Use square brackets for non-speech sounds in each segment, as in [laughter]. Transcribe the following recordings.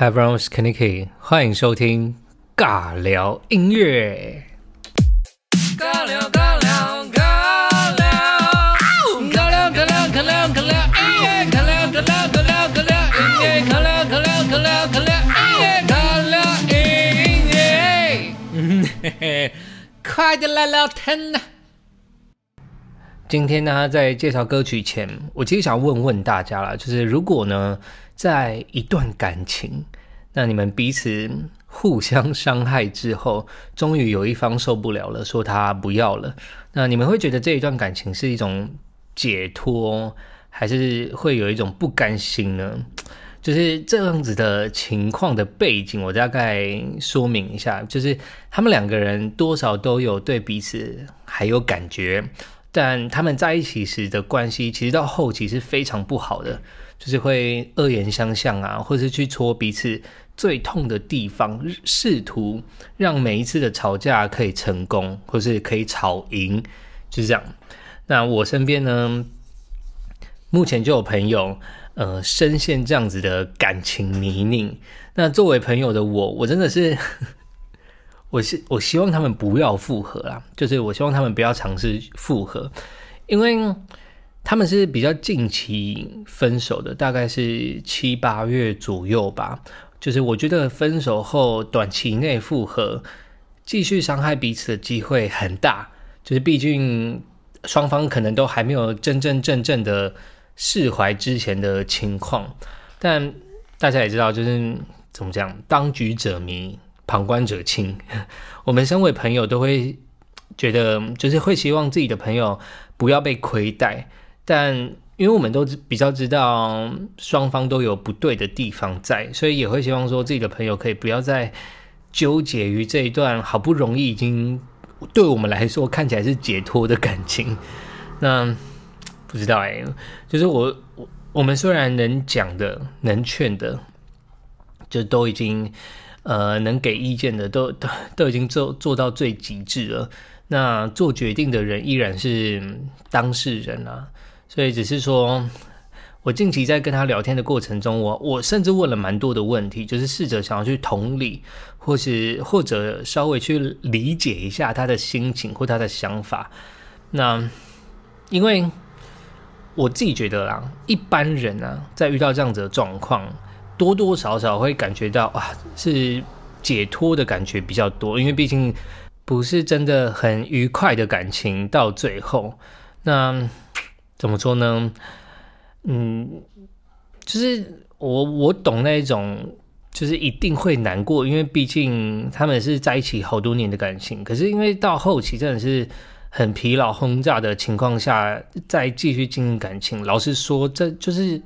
Hi everyone, is k e n n i k i 欢迎收听尬聊音乐。尬聊尬聊尬聊，尬聊尬聊尬聊尬聊，哎，尬聊尬聊尬聊尬聊，哎，尬聊音乐。快点来聊天呐！今天呢，在介绍歌曲前，我其实想问问大家了，就是如果呢，在一段感情。那你们彼此互相伤害之后，终于有一方受不了了，说他不要了。那你们会觉得这一段感情是一种解脱，还是会有一种不甘心呢？就是这样子的情况的背景，我大概说明一下。就是他们两个人多少都有对彼此还有感觉，但他们在一起时的关系，其实到后期是非常不好的，就是会恶言相向啊，或是去戳彼此。最痛的地方，试图让每一次的吵架可以成功，或是可以吵赢，就是这样。那我身边呢，目前就有朋友，呃，深陷这样子的感情泥泞。那作为朋友的我，我真的是，[laughs] 我是我希望他们不要复合啦，就是我希望他们不要尝试复合，因为他们是比较近期分手的，大概是七八月左右吧。就是我觉得分手后短期内复合，继续伤害彼此的机会很大。就是毕竟双方可能都还没有真真正正的释怀之前的情况。但大家也知道，就是怎么讲，当局者迷，旁观者清。[laughs] 我们身为朋友都会觉得，就是会希望自己的朋友不要被亏待，但。因为我们都比较知道双方都有不对的地方在，所以也会希望说自己的朋友可以不要再纠结于这一段好不容易已经对我们来说看起来是解脱的感情。那不知道哎，就是我我我们虽然能讲的、能劝的，就都已经呃能给意见的，都都 [laughs] 都已经做做到最极致了。那做决定的人依然是当事人啊。所以，只是说，我近期在跟他聊天的过程中，我我甚至问了蛮多的问题，就是试着想要去同理，或是或者稍微去理解一下他的心情或他的想法。那因为我自己觉得啦，一般人啊，在遇到这样子的状况，多多少少会感觉到啊，是解脱的感觉比较多，因为毕竟不是真的很愉快的感情，到最后，那。怎么说呢？嗯，就是我我懂那一种，就是一定会难过，因为毕竟他们是在一起好多年的感情。可是因为到后期真的是很疲劳轰炸的情况下，再继续经营感情，老实说，这就是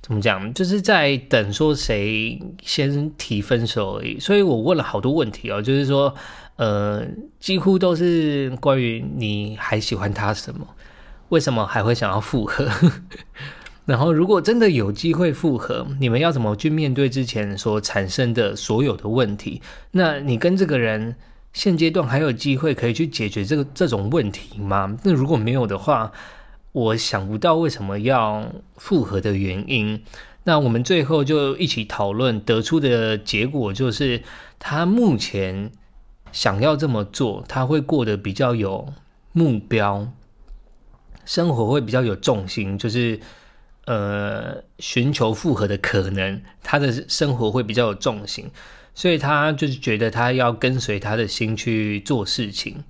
怎么讲，就是在等说谁先提分手而已。所以我问了好多问题哦，就是说，呃，几乎都是关于你还喜欢他什么。为什么还会想要复合？[laughs] 然后，如果真的有机会复合，你们要怎么去面对之前所产生的所有的问题？那你跟这个人现阶段还有机会可以去解决这个这种问题吗？那如果没有的话，我想不到为什么要复合的原因。那我们最后就一起讨论得出的结果，就是他目前想要这么做，他会过得比较有目标。生活会比较有重心，就是呃，寻求复合的可能，他的生活会比较有重心，所以他就是觉得他要跟随他的心去做事情。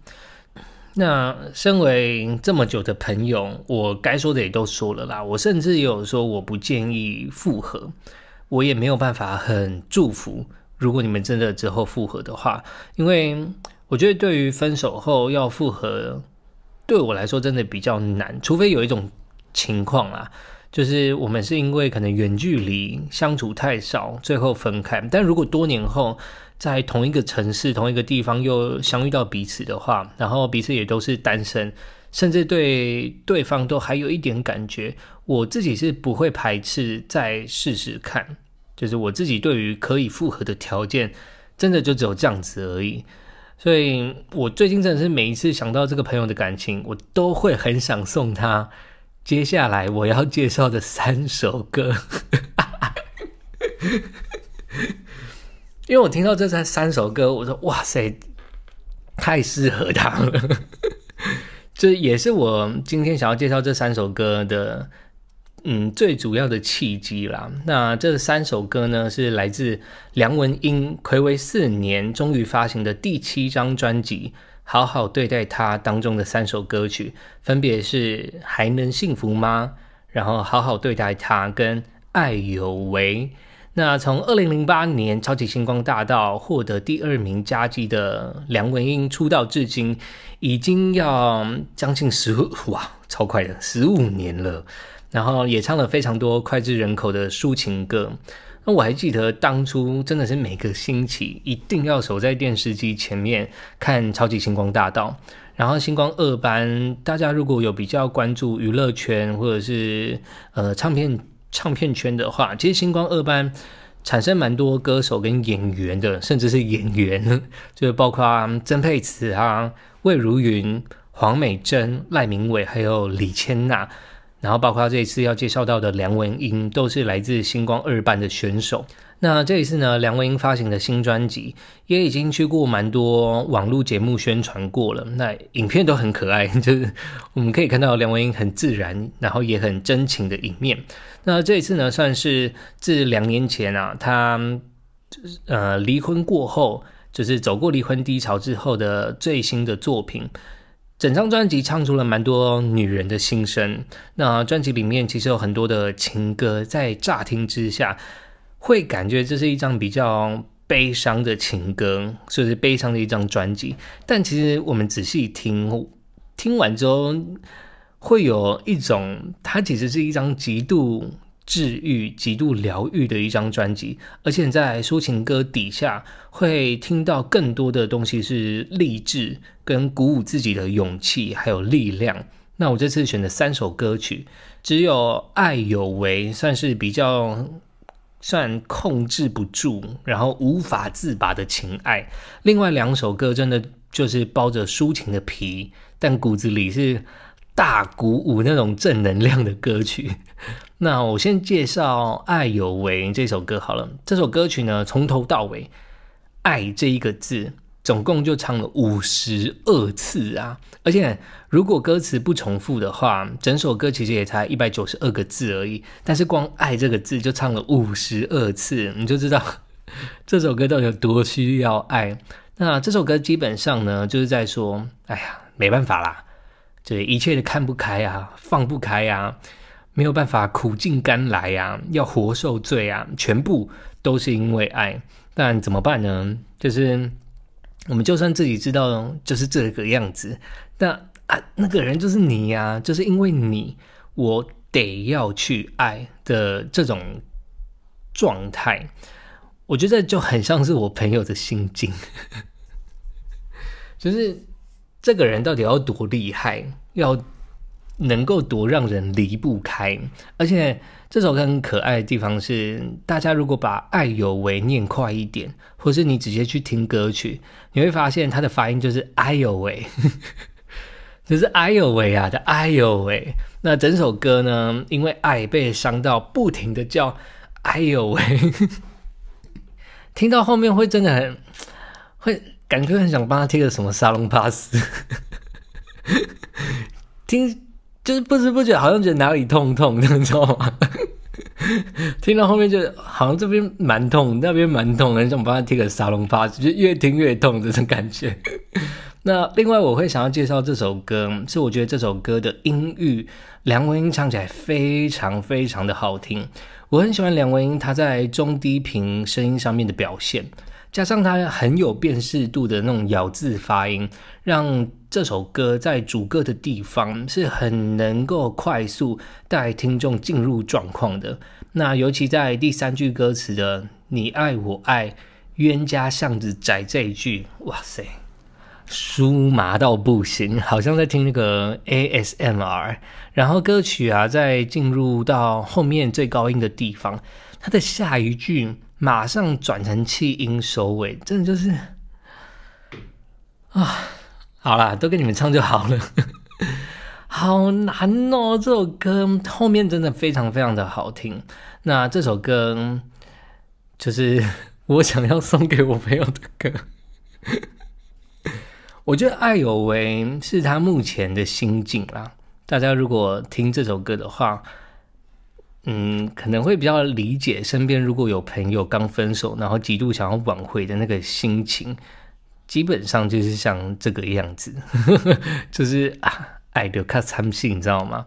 那身为这么久的朋友，我该说的也都说了啦。我甚至有说我不建议复合，我也没有办法很祝福。如果你们真的之后复合的话，因为我觉得对于分手后要复合。对我来说真的比较难，除非有一种情况啊，就是我们是因为可能远距离相处太少，最后分开。但如果多年后在同一个城市、同一个地方又相遇到彼此的话，然后彼此也都是单身，甚至对对方都还有一点感觉，我自己是不会排斥再试试看。就是我自己对于可以复合的条件，真的就只有这样子而已。所以，我最近真的是每一次想到这个朋友的感情，我都会很想送他接下来我要介绍的三首歌，[laughs] 因为我听到这三三首歌，我说哇塞，太适合他了，这也是我今天想要介绍这三首歌的。嗯，最主要的契机啦。那这三首歌呢，是来自梁文音暌违四年终于发行的第七张专辑《好好对待他》当中的三首歌曲，分别是《还能幸福吗》，然后《好好对待他》跟《爱有为》。那从二零零八年《超级星光大道》获得第二名佳绩的梁文音出道至今，已经要将近十哇，超快的十五年了。然后也唱了非常多脍炙人口的抒情歌。那我还记得当初真的是每个星期一定要守在电视机前面看《超级星光大道》。然后星光二班，大家如果有比较关注娱乐圈或者是呃唱片唱片圈的话，其实星光二班产生蛮多歌手跟演员的，甚至是演员，[laughs] 就包括曾沛慈啊、魏如云、黄美珍、赖明伟，还有李千娜。然后包括这一次要介绍到的梁文音，都是来自星光二班的选手。那这一次呢，梁文音发行的新专辑也已经去过蛮多网络节目宣传过了。那影片都很可爱，[laughs] 就是我们可以看到梁文音很自然，然后也很真情的一面。那这一次呢，算是自两年前啊，他呃离婚过后，就是走过离婚低潮之后的最新的作品。整张专辑唱出了蛮多女人的心声。那专辑里面其实有很多的情歌，在乍听之下会感觉这是一张比较悲伤的情歌，所以悲伤的一张专辑。但其实我们仔细听听完之后，会有一种它其实是一张极度。治愈、极度疗愈的一张专辑，而且在抒情歌底下会听到更多的东西，是励志跟鼓舞自己的勇气还有力量。那我这次选的三首歌曲，只有《爱有为》算是比较算控制不住，然后无法自拔的情爱；另外两首歌真的就是包着抒情的皮，但骨子里是大鼓舞那种正能量的歌曲。那我先介绍《爱有为》这首歌好了。这首歌曲呢，从头到尾“爱”这一个字，总共就唱了五十二次啊！而且，如果歌词不重复的话，整首歌其实也才一百九十二个字而已。但是，光“爱”这个字就唱了五十二次，你就知道 [laughs] 这首歌到底有多需要爱。那这首歌基本上呢，就是在说：“哎呀，没办法啦，这一切都看不开呀，放不开呀。”没有办法苦尽甘来啊，要活受罪啊，全部都是因为爱。但怎么办呢？就是我们就算自己知道就是这个样子，那啊那个人就是你呀，就是因为你，我得要去爱的这种状态。我觉得就很像是我朋友的心境，[laughs] 就是这个人到底要多厉害，要。能够多让人离不开，而且这首歌很可爱的地方是，大家如果把“爱有为”念快一点，或是你直接去听歌曲，你会发现它的发音就是“哎呦喂”，就是“哎呦喂”啊的“哎呦喂”。那整首歌呢，因为爱被伤到，不停的叫“哎呦喂”，听到后面会真的很会感觉很想帮他贴个什么沙龙巴斯，[laughs] 听。就是不知不觉，好像觉得哪里痛痛，你知道吗？[laughs] 听到后面，就好像这边蛮痛，那边蛮痛，很想帮他贴个沙龙发，就越听越痛这种感觉。[laughs] 那另外，我会想要介绍这首歌，是我觉得这首歌的音域，梁文音唱起来非常非常的好听，我很喜欢梁文音他在中低频声音上面的表现。加上它很有辨识度的那种咬字发音，让这首歌在主歌的地方是很能够快速带听众进入状况的。那尤其在第三句歌词的“你爱我爱冤家巷子窄”这一句，哇塞，酥麻到不行，好像在听那个 ASMR。然后歌曲啊，在进入到后面最高音的地方，它的下一句。马上转成气音收尾，真的就是 [sighs] 啊！好啦，都给你们唱就好了，[laughs] 好难哦！这首歌后面真的非常非常的好听。那这首歌就是 [laughs] 我想要送给我朋友的歌。[laughs] 我觉得爱有为是他目前的心境啦。大家如果听这首歌的话，嗯，可能会比较理解身边如果有朋友刚分手，然后极度想要挽回的那个心情，基本上就是像这个样子，[laughs] 就是啊，爱的可叹性，你知道吗？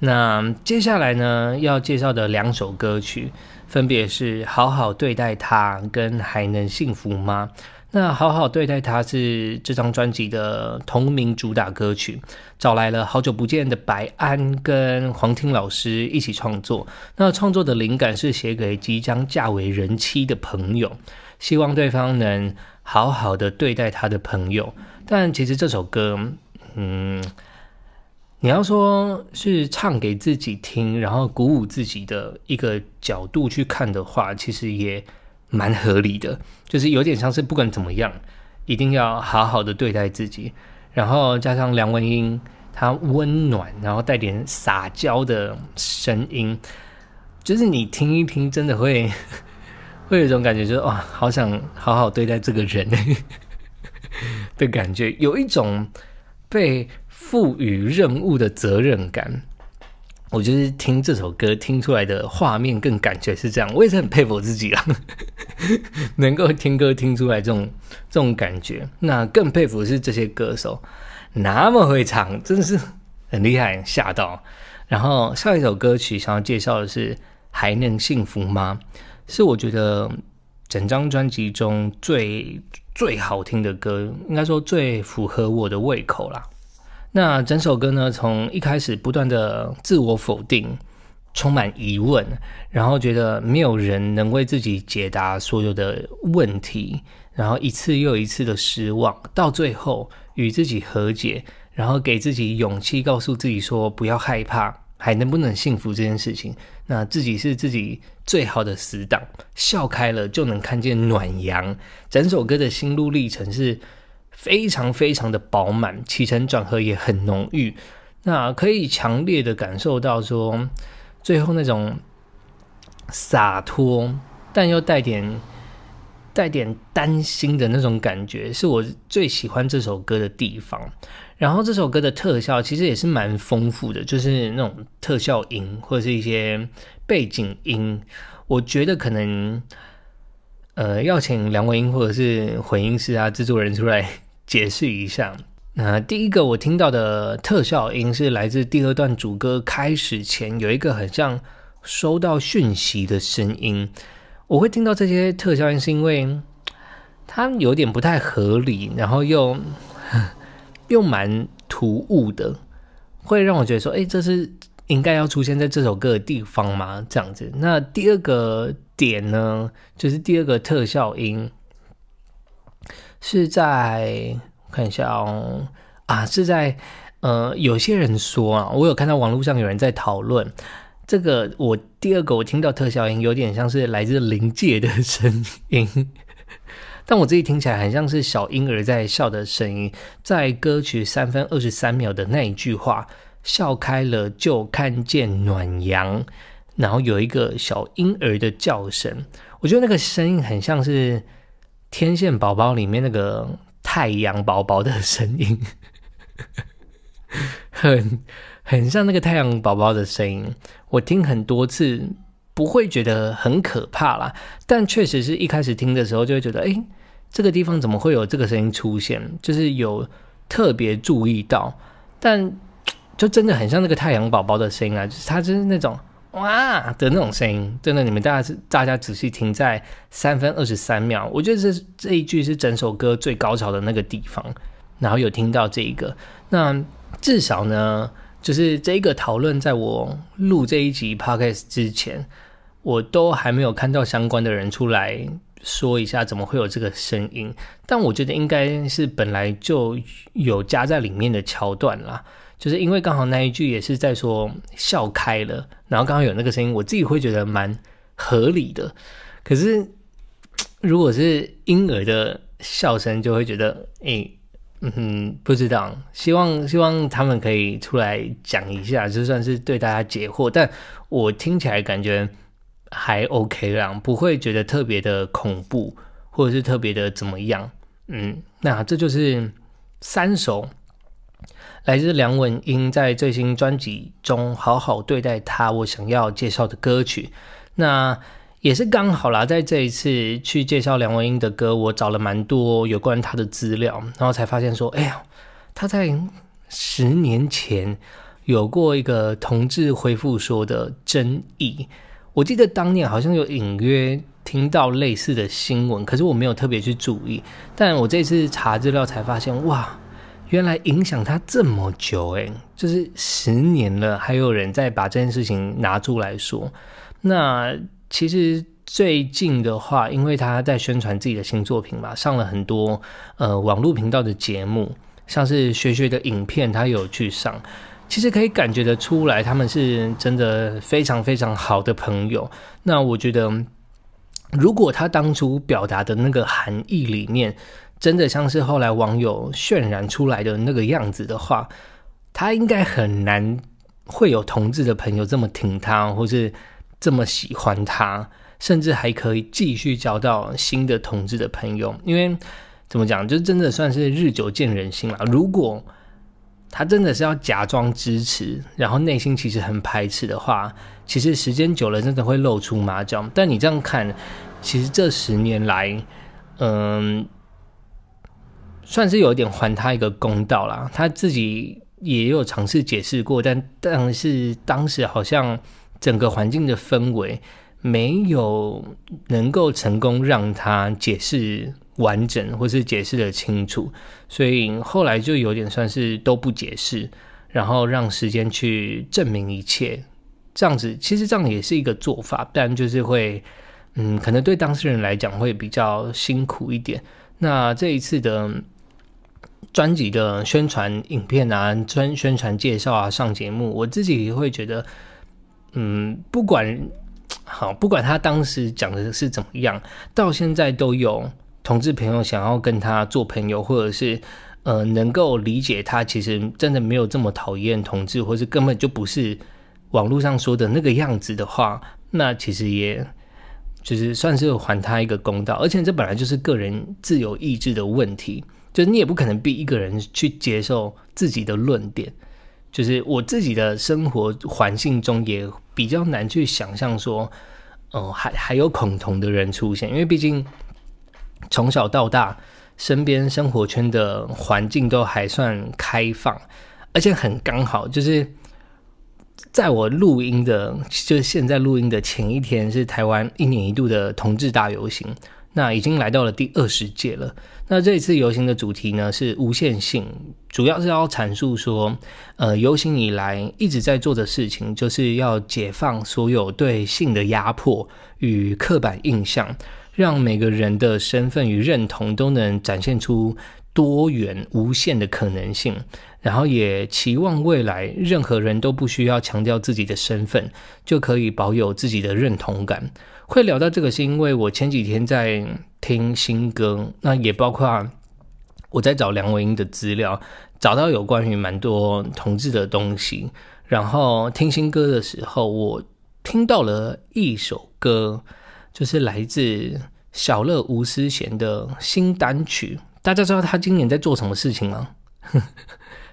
那接下来呢，要介绍的两首歌曲，分别是《好好对待他》跟《还能幸福吗》。那好好对待他是这张专辑的同名主打歌曲，找来了好久不见的白安跟黄听老师一起创作。那创作的灵感是写给即将嫁为人妻的朋友，希望对方能好好的对待他的朋友。但其实这首歌，嗯，你要说是唱给自己听，然后鼓舞自己的一个角度去看的话，其实也。蛮合理的，就是有点像是不管怎么样，一定要好好的对待自己。然后加上梁文音，她温暖，然后带点撒娇的声音，就是你听一听，真的会 [laughs] 会有一种感觉，就是哇，好想好好对待这个人 [laughs] 的感觉，有一种被赋予任务的责任感。我就是听这首歌听出来的画面，更感觉是这样。我也是很佩服我自己啊，[laughs] 能够听歌听出来这种这种感觉。那更佩服是这些歌手，那么会唱，真的是很厉害，吓到。然后下一首歌曲想要介绍的是《还能幸福吗》，是我觉得整张专辑中最最好听的歌，应该说最符合我的胃口啦。那整首歌呢？从一开始不断的自我否定，充满疑问，然后觉得没有人能为自己解答所有的问题，然后一次又一次的失望，到最后与自己和解，然后给自己勇气，告诉自己说不要害怕，还能不能幸福这件事情？那自己是自己最好的死党，笑开了就能看见暖阳。整首歌的心路历程是。非常非常的饱满，起承转合也很浓郁，那可以强烈的感受到说，最后那种洒脱，但又带点带点担心的那种感觉，是我最喜欢这首歌的地方。然后这首歌的特效其实也是蛮丰富的，就是那种特效音或者是一些背景音，我觉得可能，呃，要请梁文音或者是混音师啊、制作人出来。解释一下，那第一个我听到的特效音是来自第二段主歌开始前，有一个很像收到讯息的声音。我会听到这些特效音，是因为它有点不太合理，然后又 [laughs] 又蛮突兀的，会让我觉得说：“哎，这是应该要出现在这首歌的地方吗？”这样子。那第二个点呢，就是第二个特效音。是在看一下哦啊，是在呃，有些人说啊，我有看到网络上有人在讨论这个。我第二个我听到特效音有点像是来自灵界的声音，[laughs] 但我自己听起来很像是小婴儿在笑的声音。在歌曲三分二十三秒的那一句话，笑开了就看见暖阳，然后有一个小婴儿的叫声，我觉得那个声音很像是。天线宝宝里面那个太阳宝宝的声音，[laughs] 很很像那个太阳宝宝的声音。我听很多次，不会觉得很可怕啦，但确实是一开始听的时候就会觉得，哎，这个地方怎么会有这个声音出现？就是有特别注意到，但就真的很像那个太阳宝宝的声音啊，就是他就是那种。哇的那种声音，真的，你们大家大家仔细听在三分二十三秒，我觉得这这一句是整首歌最高潮的那个地方。然后有听到这一个，那至少呢，就是这一个讨论，在我录这一集 podcast 之前，我都还没有看到相关的人出来说一下怎么会有这个声音，但我觉得应该是本来就有加在里面的桥段啦。就是因为刚好那一句也是在说笑开了，然后刚刚有那个声音，我自己会觉得蛮合理的。可是如果是婴儿的笑声，就会觉得哎，嗯哼，不知道。希望希望他们可以出来讲一下，就算是对大家解惑。但我听起来感觉还 OK 啦，不会觉得特别的恐怖，或者是特别的怎么样。嗯，那这就是三首。来自梁文音在最新专辑中好好对待他，我想要介绍的歌曲，那也是刚好啦。在这一次去介绍梁文音的歌，我找了蛮多有关他的资料，然后才发现说，哎呀，他在十年前有过一个同志回复说的争议。我记得当年好像有隐约听到类似的新闻，可是我没有特别去注意。但我这次查资料才发现，哇！原来影响他这么久，哎，就是十年了，还有人在把这件事情拿出来说。那其实最近的话，因为他在宣传自己的新作品嘛，上了很多呃网络频道的节目，像是学学的影片，他有去上。其实可以感觉得出来，他们是真的非常非常好的朋友。那我觉得，如果他当初表达的那个含义里面。真的像是后来网友渲染出来的那个样子的话，他应该很难会有同志的朋友这么挺他，或是这么喜欢他，甚至还可以继续交到新的同志的朋友。因为怎么讲，就真的算是日久见人心了。如果他真的是要假装支持，然后内心其实很排斥的话，其实时间久了真的会露出马脚。但你这样看，其实这十年来，嗯。算是有点还他一个公道啦。他自己也有尝试解释过，但但是当时好像整个环境的氛围没有能够成功让他解释完整，或是解释的清楚，所以后来就有点算是都不解释，然后让时间去证明一切。这样子其实这样也是一个做法，但就是会嗯，可能对当事人来讲会比较辛苦一点。那这一次的。专辑的宣传影片啊，专宣传介绍啊，上节目，我自己会觉得，嗯，不管好，不管他当时讲的是怎么样，到现在都有同志朋友想要跟他做朋友，或者是呃，能够理解他其实真的没有这么讨厌同志，或是根本就不是网络上说的那个样子的话，那其实也就是算是还他一个公道，而且这本来就是个人自由意志的问题。就你也不可能逼一个人去接受自己的论点，就是我自己的生活环境中也比较难去想象说，哦，还还有恐同的人出现，因为毕竟从小到大，身边生活圈的环境都还算开放，而且很刚好，就是在我录音的，就是现在录音的前一天是台湾一年一度的同志大游行。那已经来到了第二十届了。那这次游行的主题呢是无限性，主要是要阐述说，呃，游行以来一直在做的事情，就是要解放所有对性的压迫与刻板印象，让每个人的身份与认同都能展现出多元无限的可能性。然后也期望未来任何人都不需要强调自己的身份，就可以保有自己的认同感。会聊到这个，是因为我前几天在听新歌，那也包括我在找梁文音的资料，找到有关于蛮多同志的东西。然后听新歌的时候，我听到了一首歌，就是来自小乐吴思贤的新单曲。大家知道他今年在做什么事情吗？[laughs]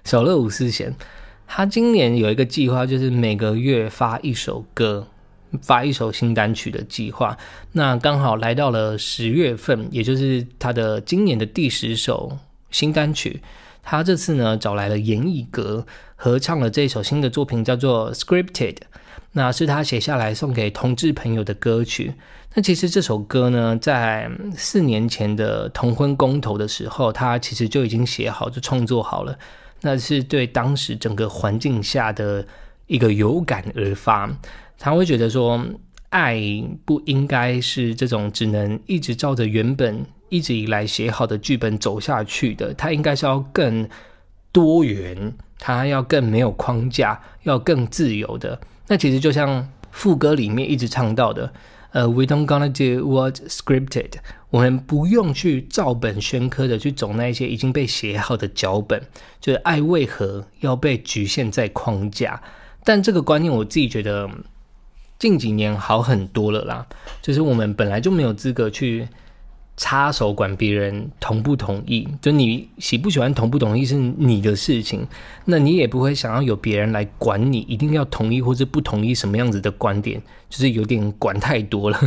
小乐吴思贤，他今年有一个计划，就是每个月发一首歌。发一首新单曲的计划，那刚好来到了十月份，也就是他的今年的第十首新单曲。他这次呢找来了严艺格合唱了这首新的作品，叫做《Scripted》，那是他写下来送给同志朋友的歌曲。那其实这首歌呢，在四年前的同婚公投的时候，他其实就已经写好就创作好了，那是对当时整个环境下的一个有感而发。他会觉得说，爱不应该是这种只能一直照着原本一直以来写好的剧本走下去的，它应该是要更多元，它要更没有框架，要更自由的。那其实就像副歌里面一直唱到的，呃，We don't gonna do what scripted，我们不用去照本宣科的去走那一些已经被写好的脚本，就是爱为何要被局限在框架？但这个观念我自己觉得。近几年好很多了啦，就是我们本来就没有资格去插手管别人同不同意，就你喜不喜欢、同不同意是你的事情，那你也不会想要有别人来管你一定要同意或者不同意什么样子的观点，就是有点管太多了。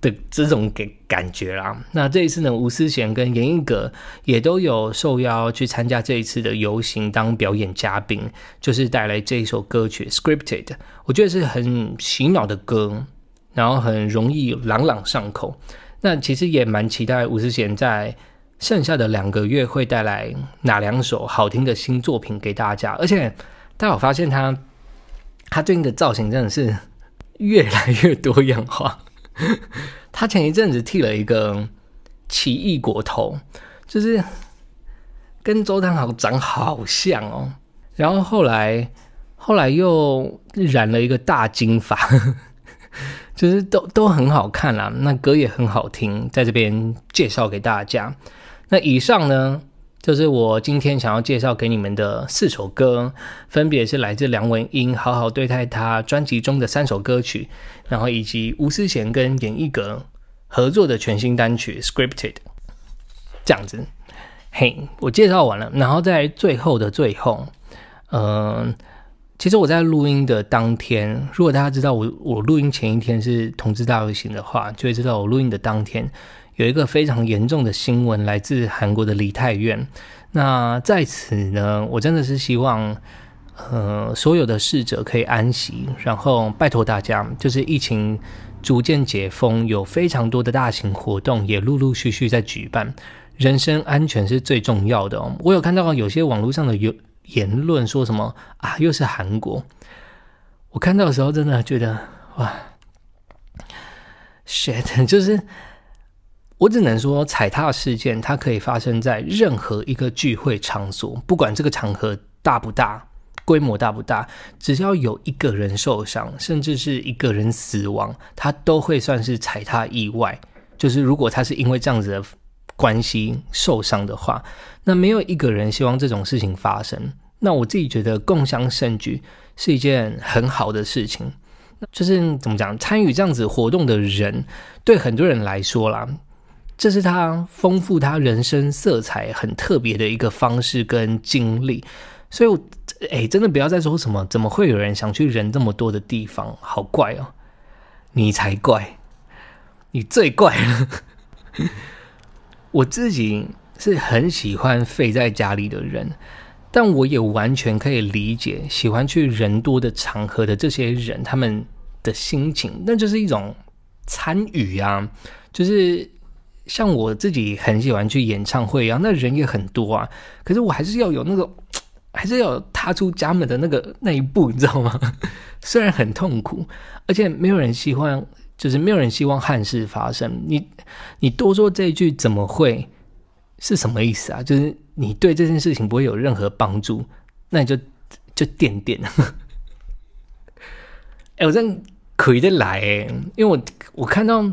的这种给感觉啦，那这一次呢，吴思贤跟严艺格也都有受邀去参加这一次的游行，当表演嘉宾，就是带来这一首歌曲《Scripted》，我觉得是很洗脑的歌，然后很容易朗朗上口。那其实也蛮期待吴思贤在剩下的两个月会带来哪两首好听的新作品给大家。而且，大家发现他，他对近的造型真的是越来越多样化。[laughs] 他前一阵子剃了一个奇异果头，就是跟周汤豪长好像哦，然后后来后来又染了一个大金发，[laughs] 就是都都很好看啊。那歌也很好听，在这边介绍给大家。那以上呢？就是我今天想要介绍给你们的四首歌，分别是来自梁文音《好好对待他》专辑中的三首歌曲，然后以及吴思贤跟严艺格合作的全新单曲《Scripted》这样子。嘿，我介绍完了，然后在最后的最后，嗯，其实我在录音的当天，如果大家知道我我录音前一天是同志大游行的话，就会知道我录音的当天。有一个非常严重的新闻来自韩国的李泰院。那在此呢，我真的是希望，呃，所有的逝者可以安息。然后拜托大家，就是疫情逐渐解封，有非常多的大型活动也陆陆续续在举办。人身安全是最重要的。我有看到有些网络上的有言论说什么啊，又是韩国。我看到的时候真的觉得哇，shit，就是。我只能说，踩踏事件它可以发生在任何一个聚会场所，不管这个场合大不大，规模大不大，只要有一个人受伤，甚至是一个人死亡，它都会算是踩踏意外。就是如果他是因为这样子的关系受伤的话，那没有一个人希望这种事情发生。那我自己觉得共享盛举是一件很好的事情，就是怎么讲，参与这样子活动的人，对很多人来说啦。这是他丰富他人生色彩很特别的一个方式跟经历，所以，哎，真的不要再说什么，怎么会有人想去人这么多的地方？好怪哦！你才怪，你最怪了。[laughs] 我自己是很喜欢废在家里的人，但我也完全可以理解喜欢去人多的场合的这些人他们的心情，那就是一种参与啊，就是。像我自己很喜欢去演唱会，然后那人也很多啊。可是我还是要有那个，[tsk] 还是要踏出家门的那个那一步，你知道吗？[laughs] 虽然很痛苦，而且没有人喜欢，就是没有人希望憾事发生。你你多说这一句怎么会是什么意思啊？就是你对这件事情不会有任何帮助，那你就就垫垫。[laughs] 哎，我真的可以的来哎，因为我我看到。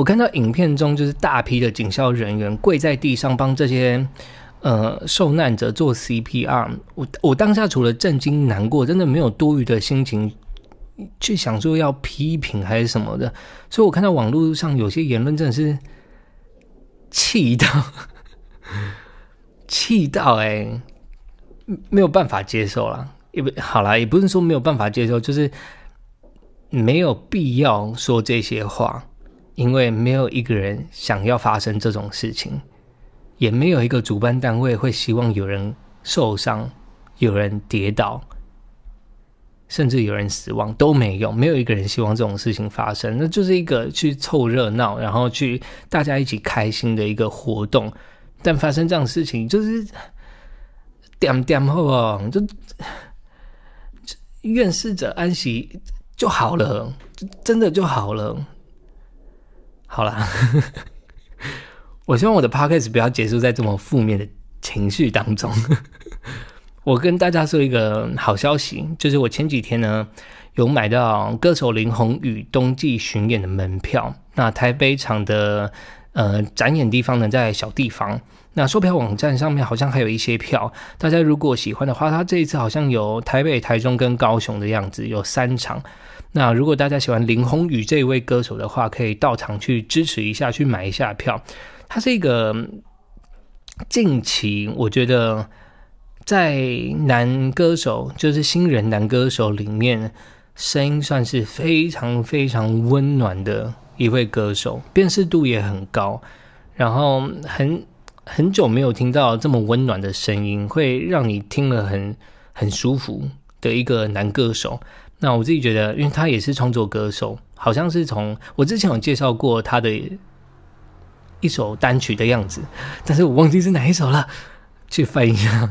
我看到影片中，就是大批的警校人员跪在地上帮这些呃受难者做 CPR。我我当下除了震惊难过，真的没有多余的心情去想说要批评还是什么的。所以我看到网络上有些言论，真的是气到气到，哎，没有办法接受了。也不好啦，也不是说没有办法接受，就是没有必要说这些话。因为没有一个人想要发生这种事情，也没有一个主办单位会希望有人受伤、有人跌倒，甚至有人死亡都没有。没有一个人希望这种事情发生，那就是一个去凑热闹，然后去大家一起开心的一个活动。但发生这样的事情，就是点点后就，愿逝者安息就好了，真的就好了。好了，[laughs] 我希望我的 podcast 不要结束在这么负面的情绪当中。[laughs] 我跟大家说一个好消息，就是我前几天呢有买到歌手林鸿宇冬季巡演的门票。那台北场的呃展演地方呢在小地方，那售票网站上面好像还有一些票。大家如果喜欢的话，他这一次好像有台北、台中跟高雄的样子，有三场。那如果大家喜欢林宏宇这位歌手的话，可以到场去支持一下，去买一下票。他是一个近期我觉得在男歌手，就是新人男歌手里面，声音算是非常非常温暖的一位歌手，辨识度也很高。然后很很久没有听到这么温暖的声音，会让你听了很很舒服的一个男歌手。那我自己觉得，因为他也是创作歌手，好像是从我之前有介绍过他的，一首单曲的样子，但是我忘记是哪一首了，去翻一下。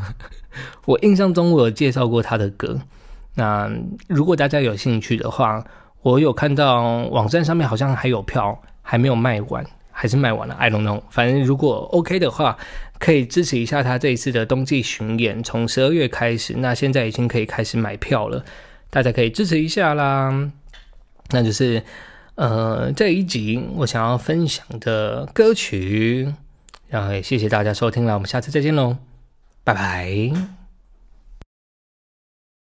我印象中我有介绍过他的歌。那如果大家有兴趣的话，我有看到网站上面好像还有票，还没有卖完，还是卖完了。i don't know。反正如果 OK 的话，可以支持一下他这一次的冬季巡演，从十二月开始，那现在已经可以开始买票了。大家可以支持一下啦，那就是呃这一集我想要分享的歌曲，然后也谢谢大家收听啦，我们下次再见喽，拜拜。